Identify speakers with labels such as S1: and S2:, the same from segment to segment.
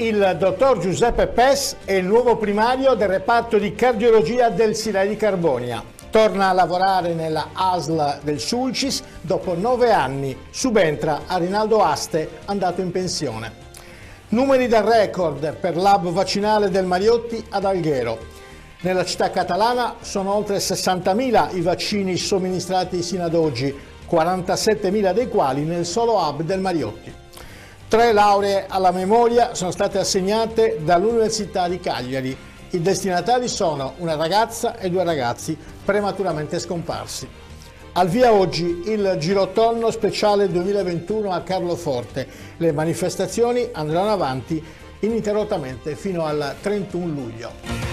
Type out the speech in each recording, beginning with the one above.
S1: Il dottor Giuseppe Pes è il nuovo primario del reparto di cardiologia del Sirai di Carbonia. Torna a lavorare nella ASL del Sulcis dopo nove anni. Subentra a Rinaldo Aste, andato in pensione. Numeri da record per l'hub vaccinale del Mariotti ad Alghero. Nella città catalana sono oltre 60.000 i vaccini somministrati sino ad oggi, 47.000 dei quali nel solo hub del Mariotti. Tre lauree alla memoria sono state assegnate dall'Università di Cagliari. I destinatari sono una ragazza e due ragazzi prematuramente scomparsi. Al via oggi il Girotorno Speciale 2021 a Carloforte. Le manifestazioni andranno avanti ininterrottamente fino al 31 luglio.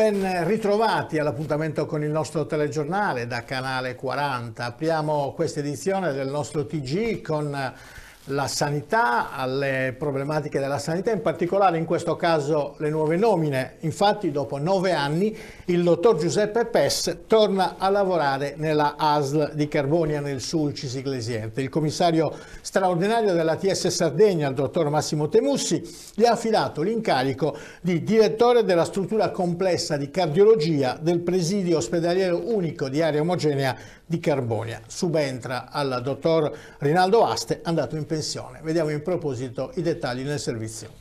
S1: Ben ritrovati all'appuntamento con il nostro telegiornale da Canale 40. Apriamo questa edizione del nostro TG con la sanità, alle problematiche della sanità, in particolare in questo caso le nuove nomine. Infatti dopo nove anni il dottor Giuseppe Pess torna a lavorare nella ASL di Carbonia nel Sulcis Iglesiente. Il commissario straordinario della TS Sardegna, il dottor Massimo Temussi, gli ha affidato l'incarico di direttore della struttura complessa di cardiologia del presidio ospedaliero unico di area omogenea di Carbonia. Subentra al dottor Rinaldo Aste, andato in pensione. Vediamo in proposito i dettagli nel servizio.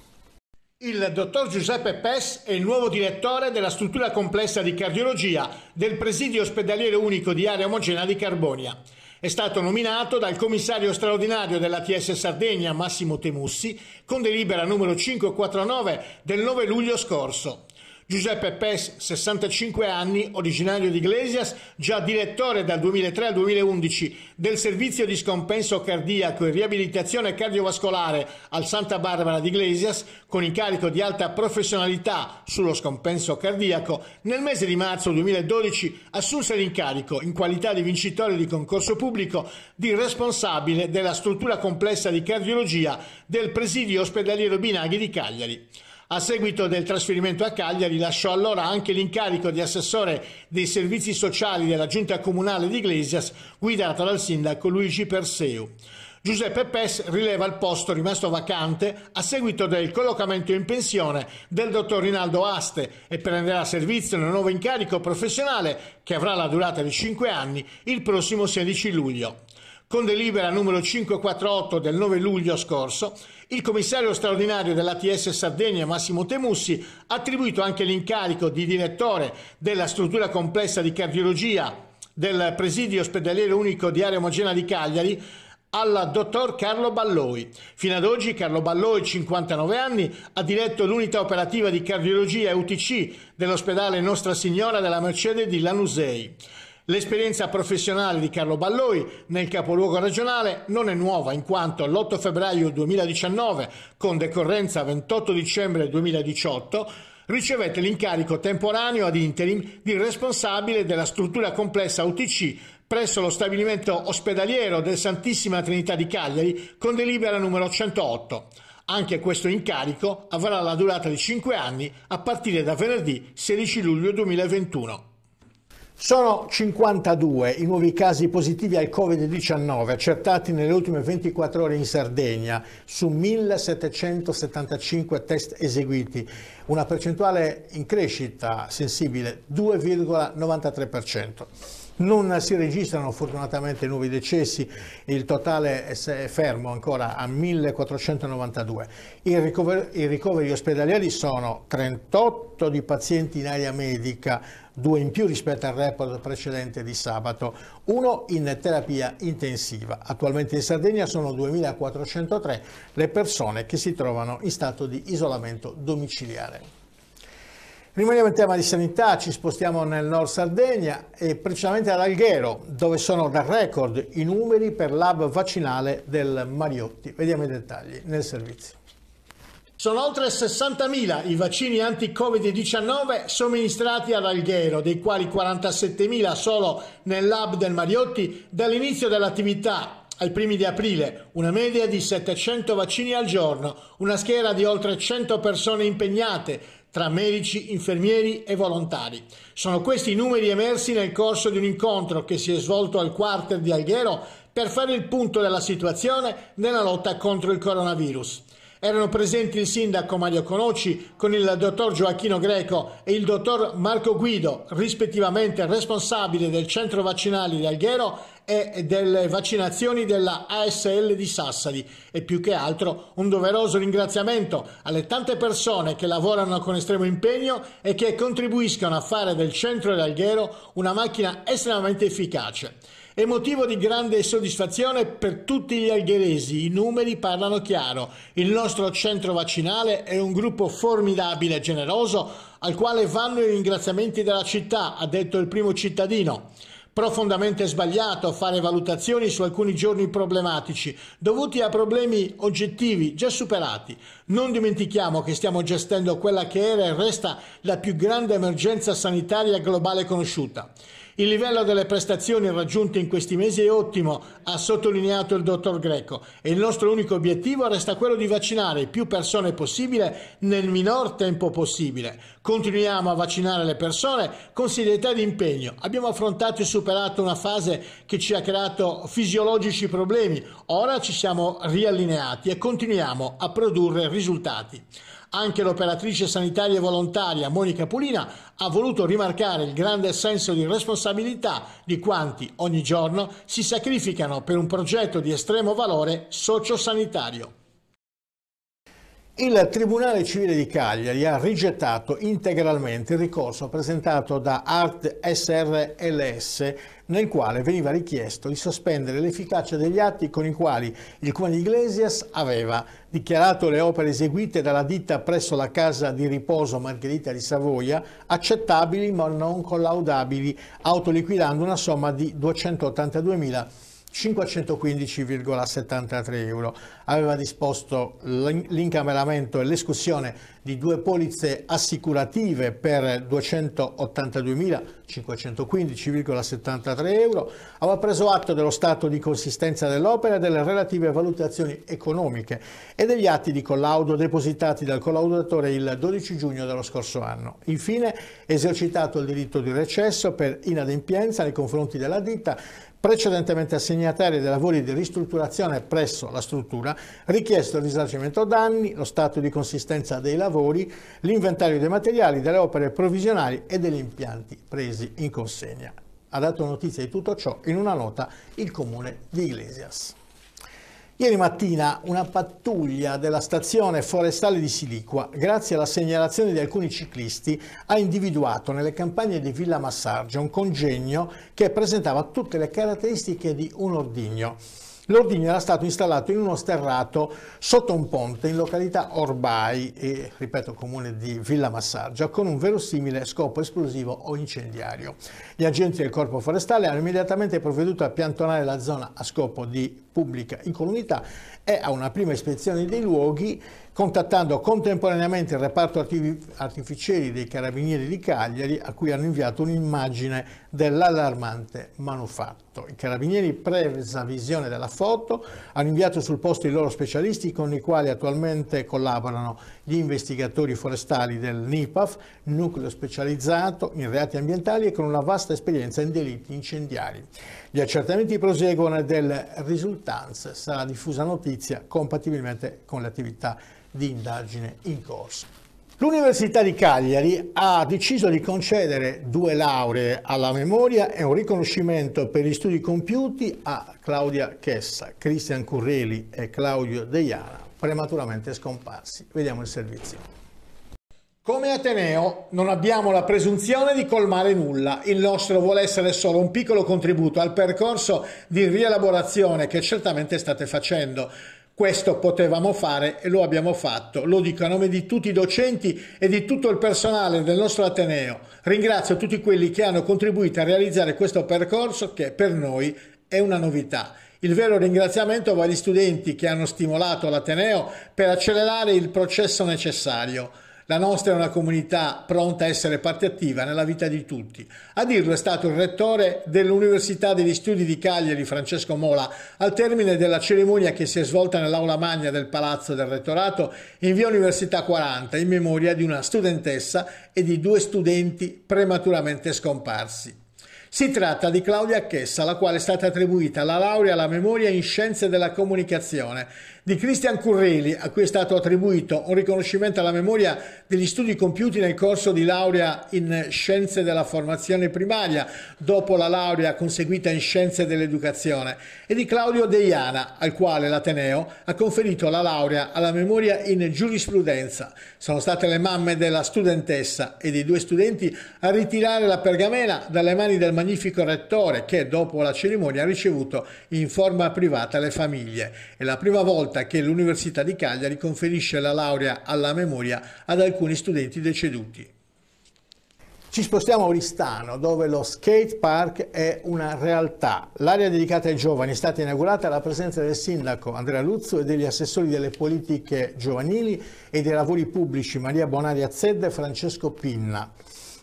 S1: Il dottor Giuseppe Pes è il nuovo direttore della struttura complessa di cardiologia del presidio ospedaliero unico di area omogenea di Carbonia. È stato nominato dal commissario straordinario dell'ATS Sardegna Massimo Temussi con delibera numero 549 del 9 luglio scorso. Giuseppe Pes, 65 anni, originario di Iglesias, già direttore dal 2003 al 2011 del servizio di scompenso cardiaco e riabilitazione cardiovascolare al Santa Barbara di Iglesias, con incarico di alta professionalità sullo scompenso cardiaco, nel mese di marzo 2012 assunse l'incarico, in qualità di vincitore di concorso pubblico, di responsabile della struttura complessa di cardiologia del presidio ospedaliero Binaghi di Cagliari. A seguito del trasferimento a Cagliari lasciò allora anche l'incarico di assessore dei servizi sociali della giunta comunale di Iglesias guidata dal sindaco Luigi Perseu. Giuseppe Pes rileva il posto rimasto vacante a seguito del collocamento in pensione del dottor Rinaldo Aste e prenderà servizio nel nuovo incarico professionale che avrà la durata di 5 anni il prossimo 16 luglio. Con delibera numero 548 del 9 luglio scorso, il commissario straordinario dell'ATS Sardegna Massimo Temussi ha attribuito anche l'incarico di direttore della struttura complessa di cardiologia del presidio ospedaliero unico di area omogenea di Cagliari al dottor Carlo Balloi. Fino ad oggi Carlo Balloi, 59 anni, ha diretto l'unità operativa di cardiologia UTC dell'ospedale Nostra Signora della Mercedes di Lanusei. L'esperienza professionale di Carlo Balloi nel capoluogo regionale non è nuova in quanto l'8 febbraio 2019 con decorrenza 28 dicembre 2018 ricevette l'incarico temporaneo ad interim di responsabile della struttura complessa UTC presso lo stabilimento ospedaliero del Santissima Trinità di Cagliari con delibera numero 108. Anche questo incarico avrà la durata di 5 anni a partire da venerdì 16 luglio 2021. Sono 52 i nuovi casi positivi al Covid-19 accertati nelle ultime 24 ore in Sardegna su 1775 test eseguiti, una percentuale in crescita sensibile 2,93%. Non si registrano fortunatamente nuovi decessi, il totale è fermo ancora a 1492. I ricoveri, I ricoveri ospedalieri sono 38 di pazienti in area medica, due in più rispetto al report precedente di sabato, uno in terapia intensiva. Attualmente in Sardegna sono 2.403 le persone che si trovano in stato di isolamento domiciliare. Rimaniamo in tema di sanità, ci spostiamo nel nord Sardegna e precisamente ad Alghero, dove sono da record i numeri per l'hub vaccinale del Mariotti. Vediamo i dettagli nel servizio. Sono oltre 60.000 i vaccini anti-Covid-19 somministrati ad Alghero, dei quali 47.000 solo nel lab del Mariotti dall'inizio dell'attività ai primi di aprile, una media di 700 vaccini al giorno, una schiera di oltre 100 persone impegnate, tra medici, infermieri e volontari. Sono questi i numeri emersi nel corso di un incontro che si è svolto al quarter di Alghero per fare il punto della situazione nella lotta contro il coronavirus. Erano presenti il sindaco Mario Conoci con il dottor Gioacchino Greco e il dottor Marco Guido, rispettivamente responsabile del centro vaccinale di Alghero e delle vaccinazioni della ASL di Sassari e più che altro un doveroso ringraziamento alle tante persone che lavorano con estremo impegno e che contribuiscono a fare del centro di Alghero una macchina estremamente efficace. È motivo di grande soddisfazione per tutti gli algheresi, i numeri parlano chiaro. Il nostro centro vaccinale è un gruppo formidabile e generoso al quale vanno i ringraziamenti della città, ha detto il primo cittadino profondamente sbagliato fare valutazioni su alcuni giorni problematici, dovuti a problemi oggettivi già superati. Non dimentichiamo che stiamo gestendo quella che era e resta la più grande emergenza sanitaria globale conosciuta. Il livello delle prestazioni raggiunte in questi mesi è ottimo, ha sottolineato il dottor Greco, e il nostro unico obiettivo resta quello di vaccinare più persone possibile nel minor tempo possibile. Continuiamo a vaccinare le persone con serietà di impegno. Abbiamo affrontato e superato una fase che ci ha creato fisiologici problemi, ora ci siamo riallineati e continuiamo a produrre risultati. Anche l'operatrice sanitaria volontaria Monica Pulina ha voluto rimarcare il grande senso di responsabilità di quanti ogni giorno si sacrificano per un progetto di estremo valore sociosanitario. Il Tribunale Civile di Cagliari ha rigettato integralmente il ricorso presentato da Art SRLS nel quale veniva richiesto di sospendere l'efficacia degli atti con i quali il Comune di Iglesias aveva dichiarato le opere eseguite dalla ditta presso la casa di riposo Margherita di Savoia accettabili ma non collaudabili, autoliquidando una somma di 282.000 515,73 euro. Aveva disposto l'incameramento e l'escussione di due polizze assicurative per 282.515,73 euro. Aveva preso atto dello stato di consistenza dell'opera e delle relative valutazioni economiche e degli atti di collaudo depositati dal collaudatore il 12 giugno dello scorso anno. Infine, esercitato il diritto di recesso per inadempienza nei confronti della ditta precedentemente assegnatari dei lavori di ristrutturazione presso la struttura, richiesto il risarcimento danni, lo stato di consistenza dei lavori, l'inventario dei materiali, delle opere provvisionali e degli impianti presi in consegna. Ha dato notizia di tutto ciò in una nota il comune di Iglesias. Ieri mattina una pattuglia della stazione forestale di Siliqua, grazie alla segnalazione di alcuni ciclisti, ha individuato nelle campagne di Villa Massargia un congegno che presentava tutte le caratteristiche di un ordigno. L'ordigno era stato installato in uno sterrato sotto un ponte in località Orbai, e, ripeto comune di Villa Massargia, con un verosimile scopo esplosivo o incendiario. Gli agenti del corpo forestale hanno immediatamente provveduto a piantonare la zona a scopo di pubblica incolumità e a una prima ispezione dei luoghi contattando contemporaneamente il reparto artificieri dei carabinieri di Cagliari a cui hanno inviato un'immagine dell'allarmante manufatto. I carabinieri presa visione della foto hanno inviato sul posto i loro specialisti con i quali attualmente collaborano gli investigatori forestali del NIPAF, nucleo specializzato in reati ambientali e con una vasta esperienza in delitti incendiari. Gli accertamenti proseguono e delle risultanze sarà diffusa notizia compatibilmente con le attività di indagine in corso. L'Università di Cagliari ha deciso di concedere due lauree alla memoria e un riconoscimento per gli studi compiuti a Claudia Chessa, Cristian Currelli e Claudio Deiana, prematuramente scomparsi. Vediamo il servizio. Come Ateneo non abbiamo la presunzione di colmare nulla, il nostro vuole essere solo un piccolo contributo al percorso di rielaborazione che certamente state facendo. Questo potevamo fare e lo abbiamo fatto, lo dico a nome di tutti i docenti e di tutto il personale del nostro Ateneo. Ringrazio tutti quelli che hanno contribuito a realizzare questo percorso che per noi è una novità. Il vero ringraziamento va agli studenti che hanno stimolato l'Ateneo per accelerare il processo necessario. La nostra è una comunità pronta a essere parte attiva nella vita di tutti. A dirlo è stato il rettore dell'Università degli Studi di Cagliari, Francesco Mola, al termine della cerimonia che si è svolta nell'aula magna del Palazzo del Rettorato in via Università 40, in memoria di una studentessa e di due studenti prematuramente scomparsi. Si tratta di Claudia Chessa, alla quale è stata attribuita la laurea alla memoria in scienze della comunicazione di Cristian Currelli, a cui è stato attribuito un riconoscimento alla memoria degli studi compiuti nel corso di laurea in Scienze della Formazione Primaria, dopo la laurea conseguita in Scienze dell'Educazione, e di Claudio Deiana, al quale l'Ateneo ha conferito la laurea alla memoria in Giurisprudenza. Sono state le mamme della studentessa e dei due studenti a ritirare la pergamena dalle mani del magnifico rettore che, dopo la cerimonia, ha ricevuto in forma privata le famiglie. È la prima volta volta che l'Università di Cagliari conferisce la laurea alla memoria ad alcuni studenti deceduti. Ci spostiamo a Oristano, dove lo skate park è una realtà. L'area dedicata ai giovani è stata inaugurata alla presenza del sindaco Andrea Luzzo e degli assessori delle politiche giovanili e dei lavori pubblici Maria Bonaria Zedda e Francesco Pinna.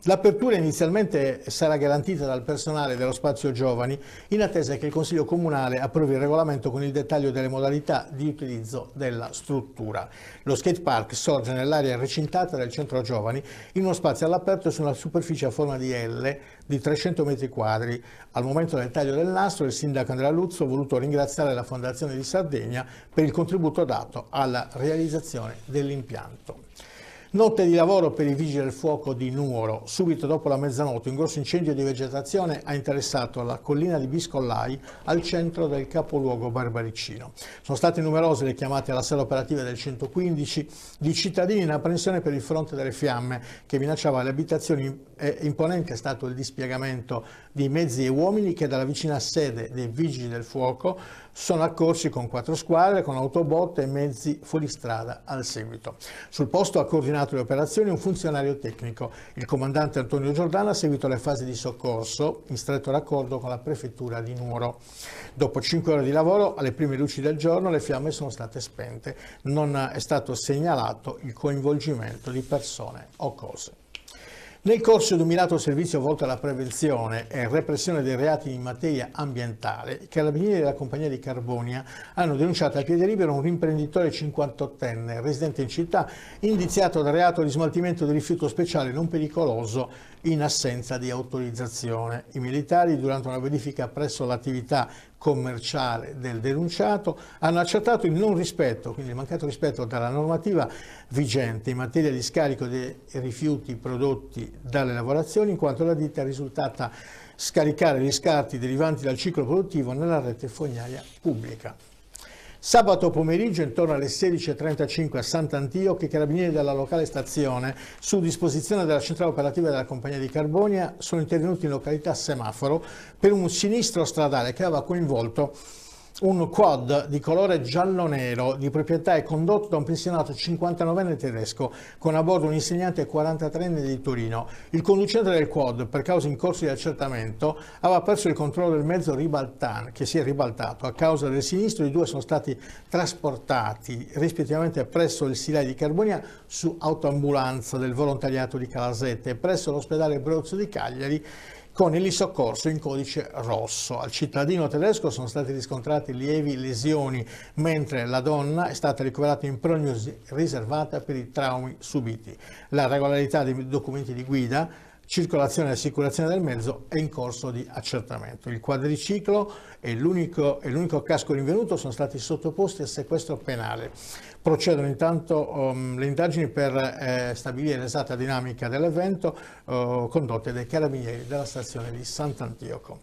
S1: L'apertura inizialmente sarà garantita dal personale dello spazio giovani in attesa che il Consiglio Comunale approvi il regolamento con il dettaglio delle modalità di utilizzo della struttura. Lo skate park sorge nell'area recintata del centro giovani in uno spazio all'aperto su una superficie a forma di L di 300 metri quadri. Al momento del taglio del nastro il sindaco Andrea Luzzo ha voluto ringraziare la Fondazione di Sardegna per il contributo dato alla realizzazione dell'impianto. Notte di lavoro per i vigili del fuoco di Nuoro. Subito dopo la mezzanotte un grosso incendio di vegetazione ha interessato la collina di Biscollai al centro del capoluogo barbaricino. Sono state numerose le chiamate alla sala operativa del 115 di cittadini in apprensione per il fronte delle fiamme che minacciava le abitazioni e eh, imponente è stato il dispiegamento di mezzi e uomini che dalla vicina sede dei vigili del fuoco sono accorsi con quattro squadre, con autobotte e mezzi fuoristrada al seguito. Sul posto ha coordinato coordinato le operazioni un funzionario tecnico. Il comandante Antonio Giordano ha seguito le fasi di soccorso in stretto raccordo con la prefettura di Nuoro. Dopo 5 ore di lavoro, alle prime luci del giorno, le fiamme sono state spente. Non è stato segnalato il coinvolgimento di persone o cose. Nel corso di un mirato servizio volto alla prevenzione e repressione dei reati in materia ambientale, i carabinieri della compagnia di Carbonia hanno denunciato a piede libero un imprenditore 58enne residente in città indiziato dal reato di smaltimento di rifiuto speciale non pericoloso in assenza di autorizzazione. I militari durante una verifica presso l'attività commerciale del denunciato, hanno accertato il non rispetto, quindi il mancato rispetto della normativa vigente in materia di scarico dei rifiuti prodotti dalle lavorazioni, in quanto la ditta è risultata scaricare gli scarti derivanti dal ciclo produttivo nella rete fognaria pubblica. Sabato pomeriggio, intorno alle 16.35 a Sant'Antio, che i carabinieri della locale stazione, su disposizione della centrale operativa della compagnia di Carbonia, sono intervenuti in località Semaforo per un sinistro stradale che aveva coinvolto un quad di colore giallo-nero di proprietà e condotto da un pensionato 59enne tedesco con a bordo un insegnante 43enne di Torino. Il conducente del quad, per cause in corso di accertamento, aveva perso il controllo del mezzo ribaltan, che si è ribaltato. A causa del sinistro i due sono stati trasportati rispettivamente presso il Silai di Carbonia su autoambulanza del volontariato di Calasette e presso l'ospedale Brozzo di Cagliari con il soccorso in codice rosso. Al cittadino tedesco sono state riscontrate lievi lesioni, mentre la donna è stata ricoverata in prognosi riservata per i traumi subiti. La regolarità dei documenti di guida circolazione e assicurazione del mezzo è in corso di accertamento. Il quadriciclo e l'unico, casco rinvenuto sono stati sottoposti a sequestro penale. Procedono intanto um, le indagini per eh, stabilire l'esatta dinamica dell'evento eh, condotte dai carabinieri della stazione di Sant'Antioco.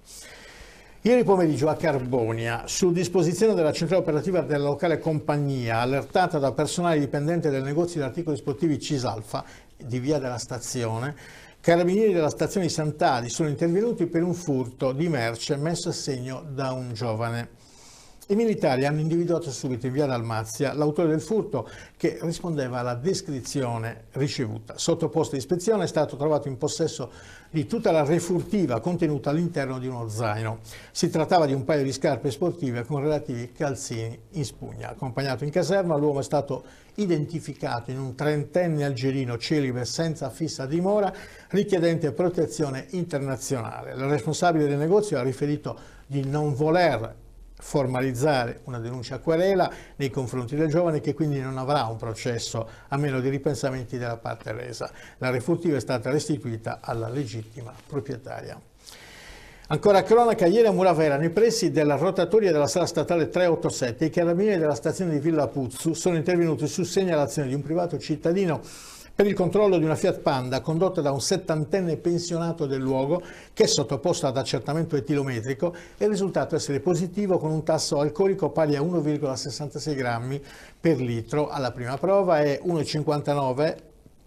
S1: Ieri pomeriggio a Carbonia, su disposizione della centrale operativa della locale compagnia, allertata da personale dipendente del negozio di articoli sportivi Cisalfa di via della stazione, Carabinieri della stazione di Sant'Adi sono intervenuti per un furto di merce messo a segno da un giovane. I militari hanno individuato subito in via Dalmazia l'autore del furto che rispondeva alla descrizione ricevuta. Sottoposta a ispezione è stato trovato in possesso di tutta la refurtiva contenuta all'interno di uno zaino. Si trattava di un paio di scarpe sportive con relativi calzini in spugna. Accompagnato in caserma l'uomo è stato identificato in un trentenne algerino celibe senza fissa dimora richiedente protezione internazionale. Il responsabile del negozio ha riferito di non voler formalizzare una denuncia a querela nei confronti del giovane che quindi non avrà un processo a meno di ripensamenti della parte resa. La refurtiva è stata restituita alla legittima proprietaria. Ancora cronaca, ieri a Muravera, nei pressi della rotatoria della sala statale 387, i carabinieri della stazione di Villa Puzzu sono intervenuti su segnalazione di un privato cittadino per il controllo di una Fiat Panda condotta da un settantenne pensionato del luogo che è sottoposto ad accertamento etilometrico è risultato essere positivo con un tasso alcolico pari a 1,66 grammi per litro alla prima prova e 1,59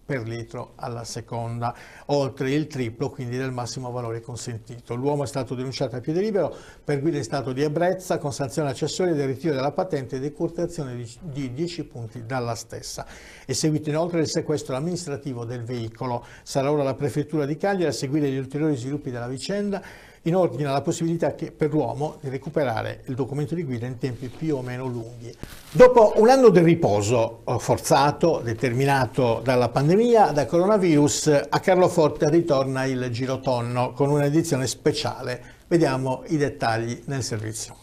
S1: per litro alla seconda, oltre il triplo quindi del massimo valore consentito. L'uomo è stato denunciato a piede libero per guida in stato di ebbrezza con sanzione accessoria del ritiro della patente e decurtazione di 10 punti dalla stessa. È seguito inoltre il sequestro amministrativo del veicolo. Sarà ora la Prefettura di Cagliari a seguire gli ulteriori sviluppi della vicenda in ordine alla possibilità che, per l'uomo di recuperare il documento di guida in tempi più o meno lunghi. Dopo un anno di riposo eh, forzato, determinato dalla pandemia, da coronavirus, a Carloforte ritorna il girotonno con un'edizione speciale. Vediamo i dettagli nel servizio.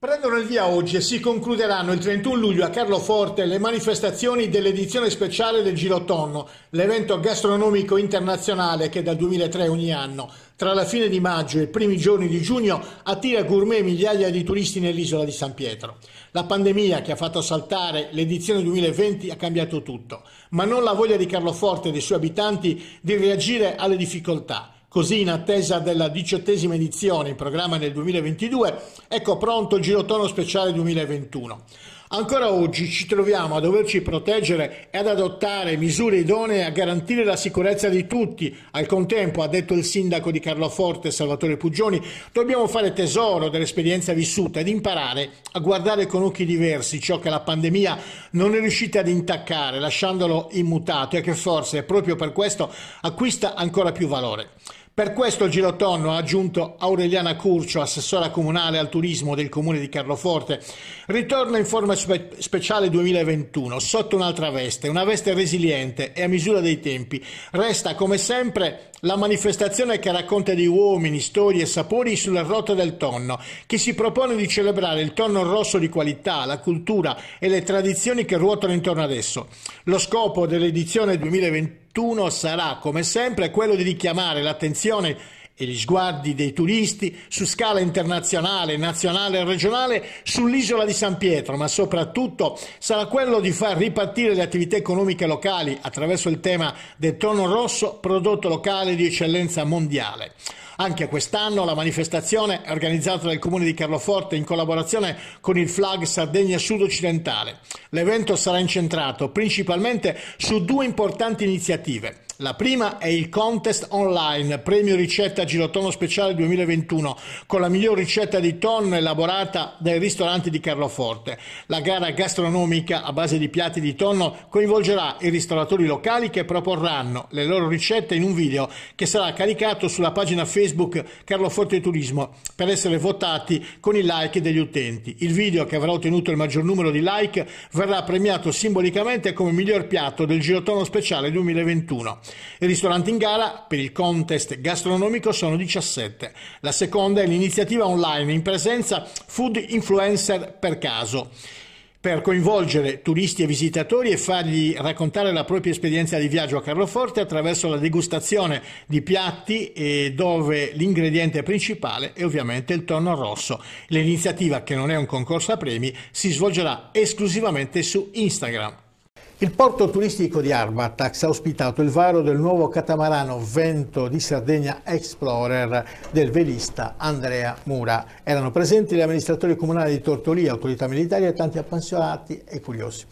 S1: Prendono il via oggi e si concluderanno il 31 luglio a Carloforte le manifestazioni dell'edizione speciale del Girotonno, l'evento gastronomico internazionale che dal 2003 ogni anno, tra la fine di maggio e i primi giorni di giugno, attira gourmet migliaia di turisti nell'isola di San Pietro. La pandemia che ha fatto saltare l'edizione 2020 ha cambiato tutto, ma non la voglia di Carloforte e dei suoi abitanti di reagire alle difficoltà. Così in attesa della diciottesima edizione in programma nel 2022, ecco pronto il Girotono Speciale 2021. Ancora oggi ci troviamo a doverci proteggere e ad adottare misure idonee a garantire la sicurezza di tutti. Al contempo, ha detto il sindaco di Carloforte, Salvatore Pugioni, dobbiamo fare tesoro dell'esperienza vissuta ed imparare a guardare con occhi diversi ciò che la pandemia non è riuscita ad intaccare, lasciandolo immutato e che forse proprio per questo acquista ancora più valore. Per questo il Girotonno ha aggiunto Aureliana Curcio, assessora comunale al turismo del comune di Carloforte. Ritorna in forma spe speciale 2021, sotto un'altra veste, una veste resiliente e a misura dei tempi. Resta come sempre la manifestazione che racconta di uomini, storie e sapori sulla rotta del tonno, che si propone di celebrare il tonno rosso di qualità, la cultura e le tradizioni che ruotano intorno ad esso. Lo scopo dell'edizione 2021 tutt'uno sarà, come sempre, quello di richiamare l'attenzione e gli sguardi dei turisti su scala internazionale, nazionale e regionale sull'isola di San Pietro, ma soprattutto sarà quello di far ripartire le attività economiche locali attraverso il tema del tono rosso, prodotto locale di eccellenza mondiale. Anche quest'anno la manifestazione è organizzata dal Comune di Carloforte in collaborazione con il FLAG Sardegna Sud Occidentale. L'evento sarà incentrato principalmente su due importanti iniziative la prima è il contest online, premio ricetta girotono speciale 2021, con la miglior ricetta di tonno elaborata dai ristoranti di Carloforte. La gara gastronomica a base di piatti di tonno coinvolgerà i ristoratori locali che proporranno le loro ricette in un video che sarà caricato sulla pagina Facebook Carloforte Turismo per essere votati con i like degli utenti. Il video che avrà ottenuto il maggior numero di like verrà premiato simbolicamente come miglior piatto del girotono speciale 2021. I ristoranti in gara per il contest gastronomico sono 17. La seconda è l'iniziativa online in presenza Food Influencer per caso per coinvolgere turisti e visitatori e fargli raccontare la propria esperienza di viaggio a Carloforte attraverso la degustazione di piatti dove l'ingrediente principale è ovviamente il tonno rosso. L'iniziativa, che non è un concorso a premi, si svolgerà esclusivamente su Instagram. Il porto turistico di Arbatax ha ospitato il varo del nuovo catamarano Vento di Sardegna Explorer del velista Andrea Mura. Erano presenti gli amministratori comunali di Tortolia, autorità militari e tanti appassionati e curiosi.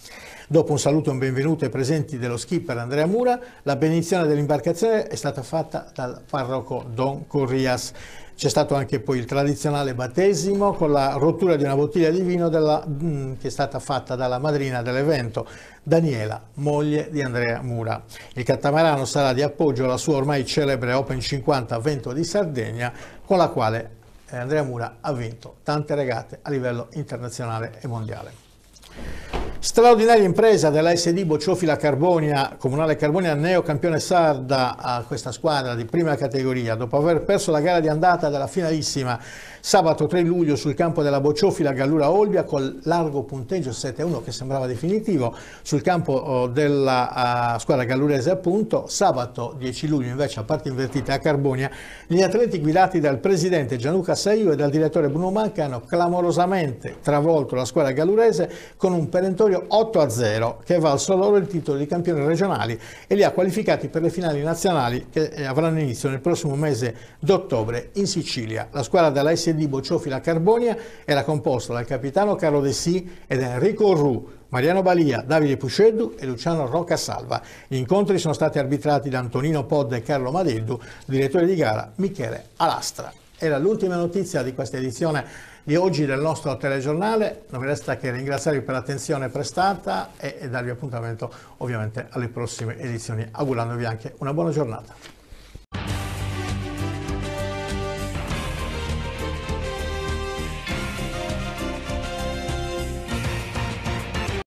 S1: Dopo un saluto e un benvenuto ai presenti dello skipper Andrea Mura, la benedizione dell'imbarcazione è stata fatta dal parroco Don Corrias. C'è stato anche poi il tradizionale battesimo con la rottura di una bottiglia di vino della, mm, che è stata fatta dalla madrina dell'evento, Daniela, moglie di Andrea Mura. Il catamarano sarà di appoggio alla sua ormai celebre Open 50 Vento di Sardegna, con la quale eh, Andrea Mura ha vinto tante regate a livello internazionale e mondiale. Straordinaria impresa della SD Bocciofila Carbonia, Comunale Carbonia, neocampione sarda a questa squadra di prima categoria, dopo aver perso la gara di andata della finalissima Sabato 3 luglio sul campo della Bocciofila Gallura Olbia col largo punteggio 7-1 che sembrava definitivo sul campo eh, della eh, squadra gallurese appunto. Sabato 10 luglio invece a parte invertita a Carbonia gli atleti guidati dal presidente Gianluca Saio e dal direttore Bruno Manca hanno clamorosamente travolto la squadra gallurese con un perentorio 8-0 che valso loro il titolo di campione regionali e li ha qualificati per le finali nazionali che eh, avranno inizio nel prossimo mese d'ottobre in Sicilia. La squadra della SD di Bocciofila Carbonia era composta dal capitano Carlo De Sì ed Enrico Orru, Mariano Balia, Davide Pusceddu e Luciano Rocca Salva. Gli incontri sono stati arbitrati da Antonino Podda e Carlo Madeddu, direttore di gara Michele Alastra. Era l'ultima notizia di questa edizione di oggi del nostro telegiornale. Non mi resta che ringraziarvi per l'attenzione prestata e darvi appuntamento ovviamente alle prossime edizioni, augurandovi anche una buona giornata.